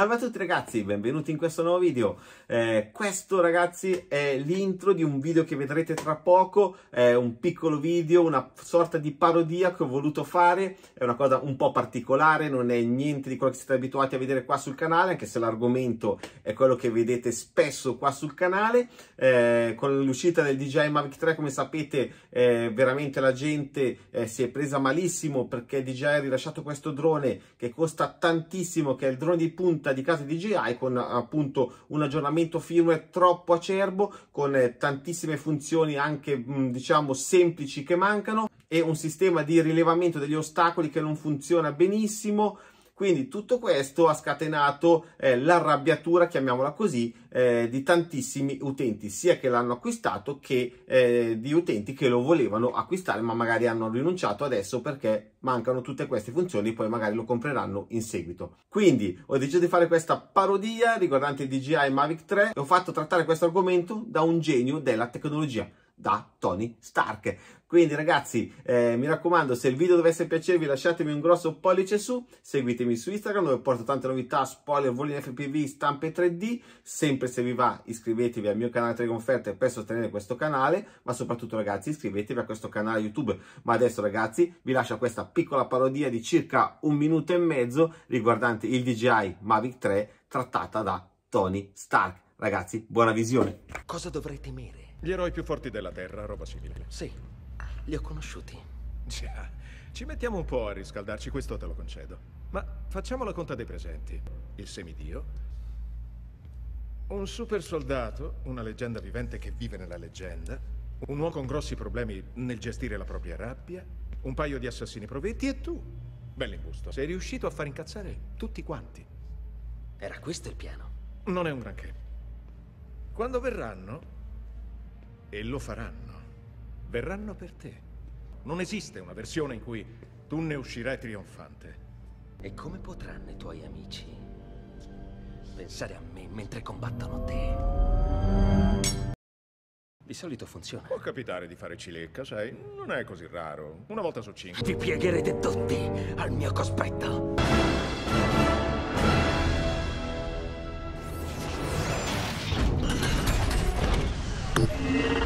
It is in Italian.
Salve a tutti ragazzi, benvenuti in questo nuovo video. Eh, questo ragazzi è l'intro di un video che vedrete tra poco, è un piccolo video, una sorta di parodia che ho voluto fare, è una cosa un po' particolare, non è niente di quello che siete abituati a vedere qua sul canale, anche se l'argomento è quello che vedete spesso qua sul canale. Eh, con l'uscita del DJI Mavic 3, come sapete, eh, veramente la gente eh, si è presa malissimo perché DJI ha rilasciato questo drone che costa tantissimo, che è il drone di punta possibilità di carte DJI con appunto un aggiornamento firmware troppo acerbo, con eh, tantissime funzioni anche diciamo semplici che mancano e un sistema di rilevamento degli ostacoli che non funziona benissimo quindi tutto questo ha scatenato eh, l'arrabbiatura, chiamiamola così, eh, di tantissimi utenti, sia che l'hanno acquistato che eh, di utenti che lo volevano acquistare ma magari hanno rinunciato adesso perché mancano tutte queste funzioni, poi magari lo compreranno in seguito. Quindi ho deciso di fare questa parodia riguardante il DJI Mavic 3 e ho fatto trattare questo argomento da un genio della tecnologia da Tony Stark. Quindi ragazzi, eh, mi raccomando, se il video dovesse piacervi lasciatemi un grosso pollice su, seguitemi su Instagram dove porto tante novità, spoiler, voli in FPV, stampe 3D, sempre se vi va iscrivetevi al mio canale Teleconferte per sostenere questo canale, ma soprattutto ragazzi iscrivetevi a questo canale YouTube. Ma adesso ragazzi vi lascio questa piccola parodia di circa un minuto e mezzo riguardante il DJI Mavic 3 trattata da Tony Stark. Ragazzi, buona visione. Cosa dovrei temere? Gli eroi più forti della Terra, roba simile. Sì, li ho conosciuti. Già, ci mettiamo un po' a riscaldarci, questo te lo concedo. Ma facciamo la conta dei presenti. Il semidio, un super soldato, una leggenda vivente che vive nella leggenda, un uomo con grossi problemi nel gestire la propria rabbia, un paio di assassini provetti e tu, bell'imbusto, sei riuscito a far incazzare tutti quanti. Era questo il piano? Non è un granché. Quando verranno, e lo faranno. Verranno per te. Non esiste una versione in cui tu ne uscirai trionfante. E come potranno i tuoi amici pensare a me mentre combattono te? Di solito funziona. Può capitare di fare cilecca, sai? Non è così raro. Una volta su cinque. Vi piegherete tutti al mio cospetto. Yeah.